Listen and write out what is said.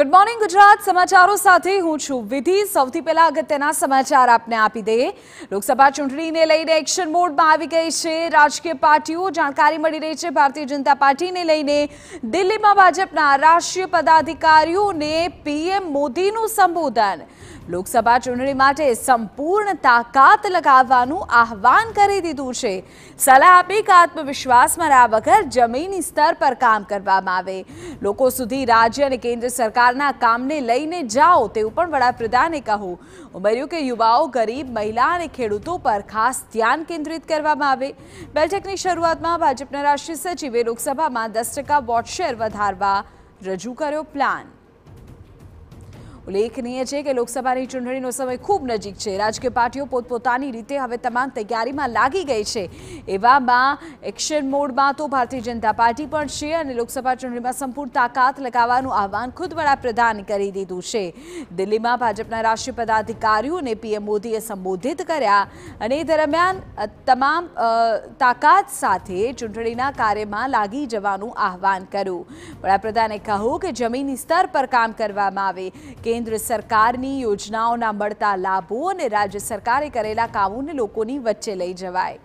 good morning Gujarat સમાચારો સાથે હું છું વિધી સૌથી પહેલા અગત્યના સમાચાર આપણે આપી દઈએ લોકસભા ચૂંટણીને લઈને એક્શન મોડમાં આવી ગય છે રાજકીય પાર્ટીઓ જાણકારી મળી રહી છે ભારતીય જનતા પાર્ટીને લઈને દિલ્હીમાં ભાજપના રાષ્ટ્રીય પદાધિકારીઓને પીએમ મોદીનું સંબોધન લોકસભા ચૂંટણી માટે સંપૂર્ણ તાકાત લગાવવાનું આહવાન કરી દીધું છે સલા આપિક આત્મવિશ્વાસમાં રહ્યા વગર જમીની સ્તર પર કામ કરવામાં આવે લોકો સુધી રાજ્ય અને કેન્દ્ર સરકાર ના કામને લઈને જાઓ તે પણ વડા પ્રધાન એ કહું ઉમર્યો કે યુવાઓ ગરીબ મહિલા અને ખેલાડીઓ પર ખાસ ધ્યાન કેન્દ્રિત કરવામાં આવે બેલટેકની શરૂઆતમાં ભાજપના રાષ્ટ્રીય સચિવ એ લોકસભામાં 10% વોટ શેર વધારવા રજુ કર્યો પ્લાન ઉલેખ નહી છે કે લોકસભાની ચૂંટણીનો સમય ખૂબ નજીક છે રાજકીય પાર્ટીઓ પોતપોતાની રીતે હવે તમામ તૈયારીમાં લાગી ગઈ છે એવામાં એક્શન મોડમાં તો ભારતીય જનતા પાર્ટી પણ છે અને લોકસભા ચૂંટણીમાં સંપૂર્ણ તાકાત લગાવવાનો આહવાન ખુદ વડાપ્રધાન કરી દીધું છે દિલ્હીમાં ભાજપના રાષ્ટ્રીય પદાધિકારીઓ અને પીએમ મોદીએ સંબોધિત કર્યા અને દરમિયાન તમામ તાકાત સાથે ચૂંટણીના કાર્યમાં લાગી જવાનો આહવાન કર્યો વડાપ્રધાને કહ્યું કે જમીની સ્તર પર કામ કરવામાં આવે કેન્દ્ર સરકારની યોજનાઓના મળતા લાભો અને રાજ્ય સરકારે કરેલા કામોને લોકોની વચ્ચે લઈ જવાય